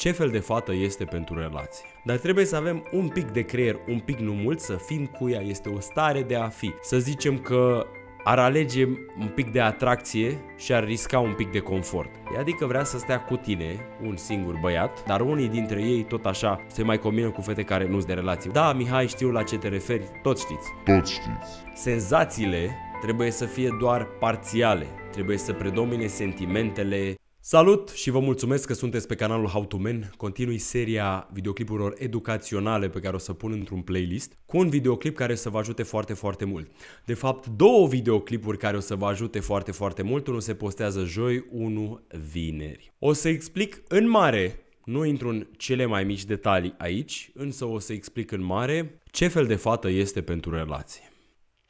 ce fel de fată este pentru relație. Dar trebuie să avem un pic de creier, un pic nu mult, să fim cu ea, este o stare de a fi. Să zicem că ar alege un pic de atracție și ar risca un pic de confort. Adică vrea să stea cu tine, un singur băiat, dar unii dintre ei tot așa se mai combină cu fete care nu-s de relații. Da, Mihai, știu la ce te referi, tot știți. Tot știți. Senzațiile trebuie să fie doar parțiale, trebuie să predomine sentimentele, Salut și vă mulțumesc că sunteți pe canalul How to Men. Continui seria videoclipurilor educaționale pe care o să pun într-un playlist cu un videoclip care să vă ajute foarte, foarte mult. De fapt, două videoclipuri care o să vă ajute foarte, foarte mult. Unul se postează joi, unul vineri. O să explic în mare nu intru în cele mai mici detalii aici, însă o să explic în mare ce fel de fată este pentru relație.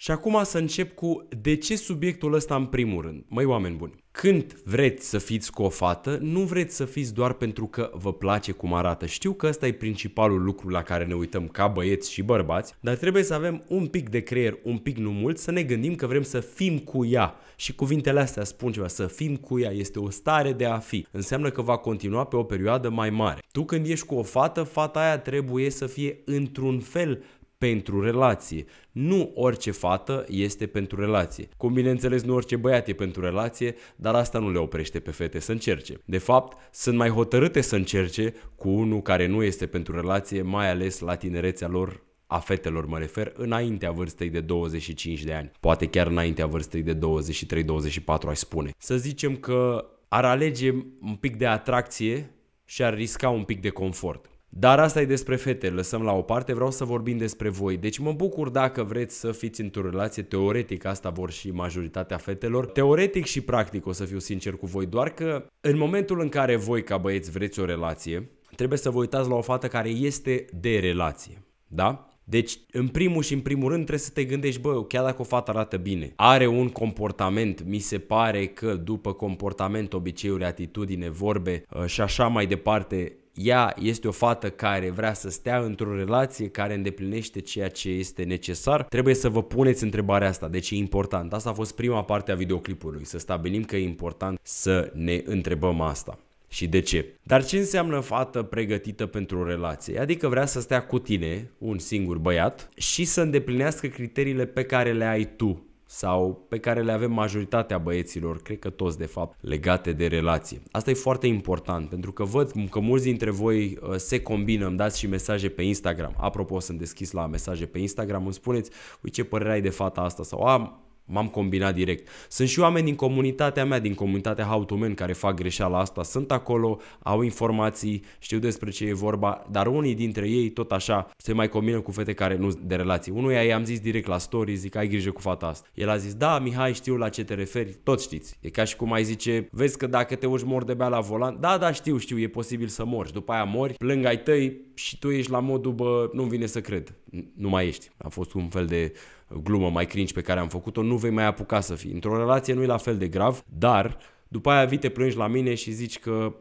Și acum să încep cu de ce subiectul ăsta în primul rând. Măi oameni buni, când vreți să fiți cu o fată, nu vreți să fiți doar pentru că vă place cum arată. Știu că ăsta e principalul lucru la care ne uităm ca băieți și bărbați, dar trebuie să avem un pic de creier, un pic nu mult, să ne gândim că vrem să fim cu ea. Și cuvintele astea spun ceva, să fim cu ea, este o stare de a fi. Înseamnă că va continua pe o perioadă mai mare. Tu când ești cu o fată, fata aia trebuie să fie într-un fel pentru relație. Nu orice fată este pentru relație. Cum bineînțeles nu orice băiat e pentru relație, dar asta nu le oprește pe fete să încerce. De fapt, sunt mai hotărâte să încerce cu unul care nu este pentru relație, mai ales la tinerețea lor a fetelor mă refer, înaintea vârstei de 25 de ani, poate chiar înaintea vârstei de 23-24 aș spune. Să zicem că ar alege un pic de atracție și ar risca un pic de confort. Dar asta e despre fete, lăsăm la o parte, vreau să vorbim despre voi. Deci mă bucur dacă vreți să fiți într-o relație, teoretic asta vor și majoritatea fetelor, teoretic și practic o să fiu sincer cu voi, doar că în momentul în care voi ca băieți vreți o relație, trebuie să vă uitați la o fată care este de relație, da? Deci, în primul și în primul rând, trebuie să te gândești, bă, chiar dacă o fată arată bine, are un comportament, mi se pare că după comportament, obiceiuri, atitudine, vorbe uh, și așa mai departe, ea este o fată care vrea să stea într-o relație care îndeplinește ceea ce este necesar, trebuie să vă puneți întrebarea asta, de deci ce e important. Asta a fost prima parte a videoclipului, să stabilim că e important să ne întrebăm asta și de ce. Dar ce înseamnă fată pregătită pentru o relație? Adică vrea să stea cu tine, un singur băiat, și să îndeplinească criteriile pe care le ai tu sau pe care le avem majoritatea băieților, cred că toți de fapt, legate de relație. Asta e foarte important pentru că văd că mulți dintre voi uh, se combină, îmi dați și mesaje pe Instagram. Apropo, sunt deschis la mesaje pe Instagram, îmi spuneți, uite ce părere ai de fata asta sau am m-am combinat direct. Sunt și oameni din comunitatea mea, din comunitatea How to Men, care fac greșeala asta, sunt acolo, au informații, știu despre ce e vorba, dar unii dintre ei tot așa se mai combină cu fete care nu de relații. Unul i-am zis direct la story, zic ai grijă cu fata asta. El a zis, da, Mihai, știu la ce te referi, tot știți. E ca și cum ai zice, vezi că dacă te uși mor de bea la volan, da, da, știu, știu, e posibil să mori. După aia mori, plâng ai tăi, și tu ești la modul, bă, nu vine să cred, nu mai ești. A fost un fel de glumă mai cringe pe care am făcut-o, nu vei mai apuca să fii. Într-o relație nu e la fel de grav, dar după aia vii te plângi la mine și zici că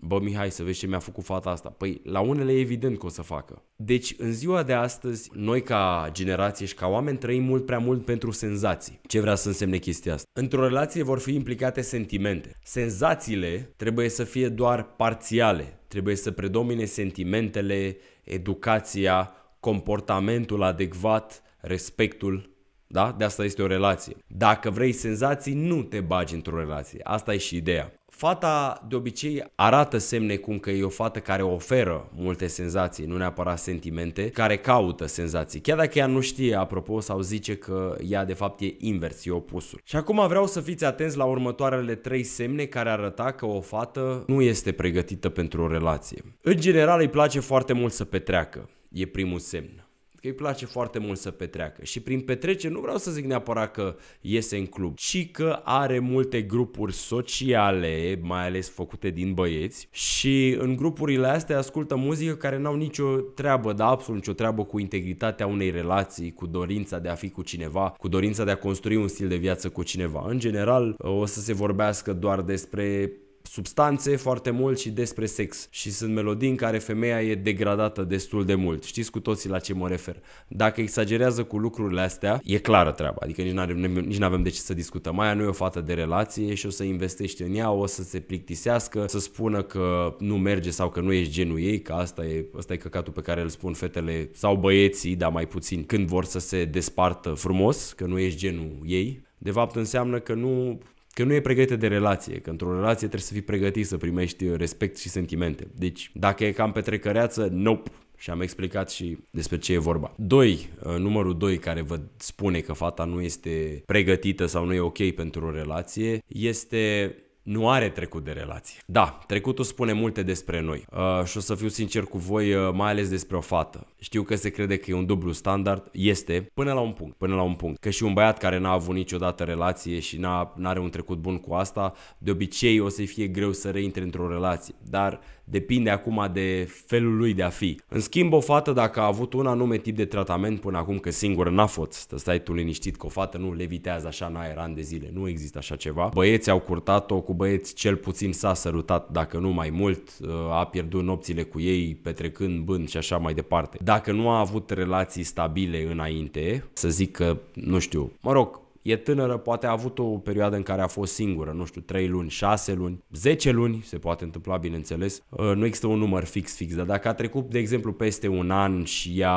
bă Mihai să vezi ce mi-a făcut fata asta. Păi la unele e evident că o să facă. Deci în ziua de astăzi, noi ca generație și ca oameni trăim mult prea mult pentru senzații. Ce vrea să însemne chestia asta? Într-o relație vor fi implicate sentimente. Senzațiile trebuie să fie doar parțiale trebuie să predomine sentimentele, educația, comportamentul adecvat, respectul. Da? De asta este o relație. Dacă vrei senzații, nu te bagi într-o relație. Asta e și ideea. Fata de obicei arată semne cum că e o fată care oferă multe senzații, nu neapărat sentimente, care caută senzații, chiar dacă ea nu știe, apropo, sau zice că ea de fapt e invers, e opusul. Și acum vreau să fiți atenți la următoarele trei semne care arăta că o fată nu este pregătită pentru o relație. În general îi place foarte mult să petreacă, e primul semn că îi place foarte mult să petreacă. Și prin petrece nu vreau să zic neapărat că iese în club, ci că are multe grupuri sociale, mai ales făcute din băieți și în grupurile astea ascultă muzică care n-au nicio treabă, dar absolut nicio treabă cu integritatea unei relații, cu dorința de a fi cu cineva, cu dorința de a construi un stil de viață cu cineva. În general, o să se vorbească doar despre substanțe foarte mult și despre sex. Și sunt melodii în care femeia e degradată destul de mult. Știți cu toții la ce mă refer. Dacă exagerează cu lucrurile astea, e clară treaba. Adică nici nu avem de ce să discutăm. Aia nu e o fată de relație și o să investești în ea, o să se plictisească, să spună că nu merge sau că nu ești genul ei, că asta e, asta e căcatul pe care îl spun fetele sau băieții, dar mai puțin, când vor să se despartă frumos, că nu ești genul ei. De fapt înseamnă că nu Că nu e pregătită de relație, că într-o relație trebuie să fii pregătit să primești respect și sentimente. Deci, dacă e cam petrecăreață, nope. Și am explicat și despre ce e vorba. 2. Ă, numărul 2 care vă spune că fata nu este pregătită sau nu e ok pentru o relație este nu are trecut de relație. Da, trecutul spune multe despre noi uh, și o să fiu sincer cu voi, uh, mai ales despre o fată. Știu că se crede că e un dublu standard, este, până la un punct, până la un punct. Că și un băiat care n-a avut niciodată relație și n-are un trecut bun cu asta, de obicei o să-i fie greu să reintre într-o relație. Dar uh, depinde acum de felul lui de a fi. În schimb, o fată, dacă a avut un anume tip de tratament până acum, că singură n-a fost, să stai tu liniștit că o fată nu levitează așa în aer ani de zile, nu există așa ceva. Băieții au curtat-o, cu băieți cel puțin s-a sărutat, dacă nu mai mult, ă, a pierdut nopțile cu ei, petrecând bând și așa mai departe. Dacă nu a avut relații stabile înainte, să zic că, nu știu, mă rog, e tânără, poate a avut o perioadă în care a fost singură, nu știu, 3 luni, 6 luni, 10 luni, se poate întâmpla, bineînțeles. Uh, nu există un număr fix fix, dar dacă a trecut, de exemplu, peste un an și ea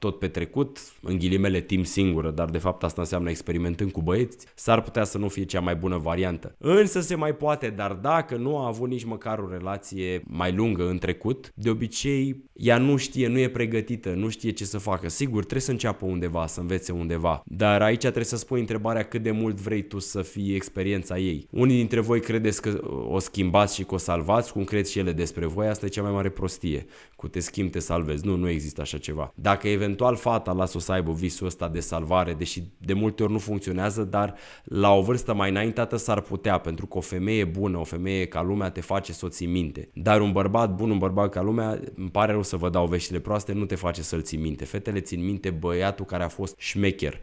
tot petrecut, în ghilimele timp singură, dar de fapt asta înseamnă experimentând cu băieți, s-ar putea să nu fie cea mai bună variantă. Însă se mai poate, dar dacă nu a avut nici măcar o relație mai lungă în trecut, de obicei ea nu știe, nu e pregătită, nu știe ce să facă. Sigur, trebuie să înceapă undeva, să învețe undeva, dar aici trebuie să spui întrebarea cât de mult vrei tu să fii experiența ei. Unii dintre voi credeți că o schimbați și că o salvați, cum cred și ele despre voi, asta e cea mai mare prostie cu te schimbi, te salvezi. Nu, nu există așa ceva. Dacă eventual fata lasă să aibă visul ăsta de salvare, deși de multe ori nu funcționează, dar la o vârstă mai înaintată s-ar putea, pentru că o femeie bună, o femeie ca lumea te face să o ții minte. Dar un bărbat bun, un bărbat ca lumea, îmi pare rău să vă dau veștile proaste, nu te face să-l ții minte. Fetele țin minte băiatul care a fost șmecher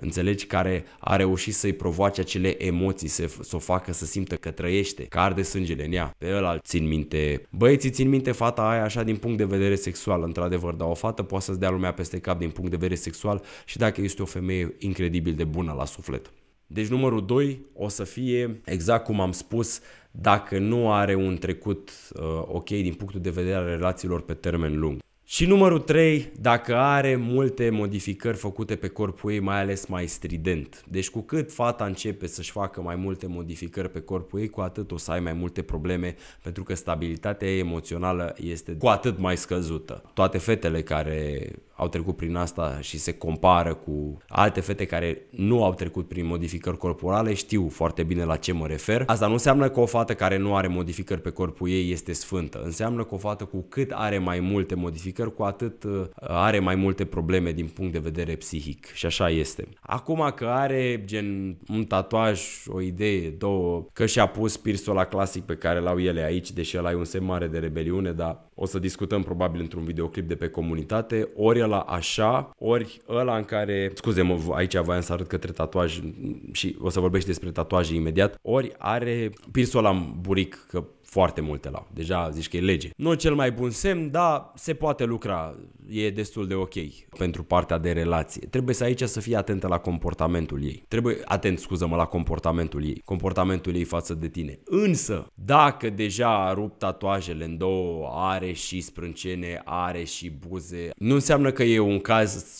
înțelegi, care a reușit să-i provoace acele emoții, să, să o facă să simtă că trăiește, că arde sângele în ea. Pe ăla țin minte, băieții țin minte fata aia așa din punct de vedere sexual, într-adevăr, dar o fată poate să-ți dea lumea peste cap din punct de vedere sexual și dacă este o femeie incredibil de bună la suflet. Deci numărul 2 o să fie, exact cum am spus, dacă nu are un trecut uh, ok din punctul de vedere al relațiilor pe termen lung. Și numărul 3, dacă are multe modificări făcute pe corpul ei, mai ales mai strident. Deci cu cât fata începe să-și facă mai multe modificări pe corpul ei, cu atât o să ai mai multe probleme, pentru că stabilitatea ei emoțională este cu atât mai scăzută. Toate fetele care au trecut prin asta și se compară cu alte fete care nu au trecut prin modificări corporale, știu foarte bine la ce mă refer. Asta nu înseamnă că o fată care nu are modificări pe corpul ei este sfântă. Înseamnă că o fată cu cât are mai multe modificări, cu atât uh, are mai multe probleme din punct de vedere psihic. Și așa este. Acum că are gen un tatuaj, o idee, două, că și-a pus pirsul la clasic pe care l-au ele aici, deși el ai un semn mare de rebeliune, dar o să discutăm probabil într-un videoclip de pe comunitate, ori la așa, ori ăla în care, scuze-mă, aici voiam să arăt către tatuaj și o să vorbești despre tatuaje imediat, ori are pirsul în buric, că foarte multe la, Deja zici că e lege. Nu cel mai bun semn, dar se poate lucra e destul de ok pentru partea de relație. Trebuie să aici să fii atentă la comportamentul ei. Trebuie, atent, scuză-mă, la comportamentul ei. Comportamentul ei față de tine. Însă, dacă deja a rupt tatuajele în două, are și sprâncene, are și buze, nu înseamnă că e un caz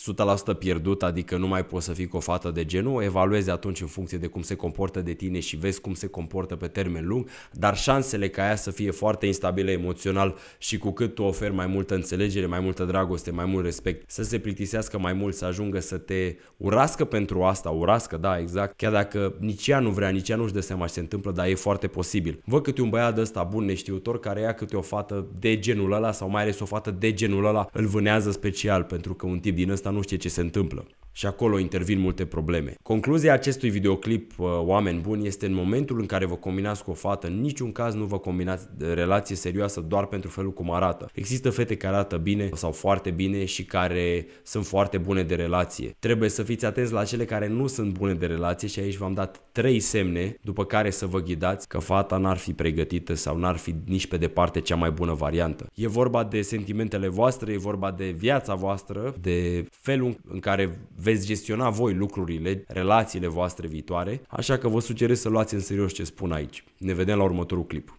100% pierdut, adică nu mai poți să fii cu o fată de genul. Evaluezi atunci în funcție de cum se comportă de tine și vezi cum se comportă pe termen lung, dar șansele ca ea să fie foarte instabilă emoțional și cu cât tu oferi mai multă înțelegere, mai multă dragoste, dragoste, mai mult respect, să se plictisească mai mult, să ajungă să te urască pentru asta, urască, da, exact, chiar dacă nici ea nu vrea, nici ea nu-și dă seama ce se întâmplă, dar e foarte posibil. Văd câte un băiat ăsta bun, neștiutor, care ia câte o fată de genul ăla sau mai ales o fată de genul ăla, îl vânează special pentru că un tip din ăsta nu știe ce se întâmplă și acolo intervin multe probleme. Concluzia acestui videoclip, uh, oameni buni, este în momentul în care vă combinați cu o fată, în niciun caz nu vă combinați relație serioasă doar pentru felul cum arată. Există fete care arată bine sau foarte bine și care sunt foarte bune de relație. Trebuie să fiți atenți la cele care nu sunt bune de relație și aici v-am dat trei semne după care să vă ghidați că fata n-ar fi pregătită sau n-ar fi nici pe departe cea mai bună variantă. E vorba de sentimentele voastre, e vorba de viața voastră, de felul în care veți veți gestiona voi lucrurile, relațiile voastre viitoare, așa că vă sugerez să luați în serios ce spun aici. Ne vedem la următorul clip.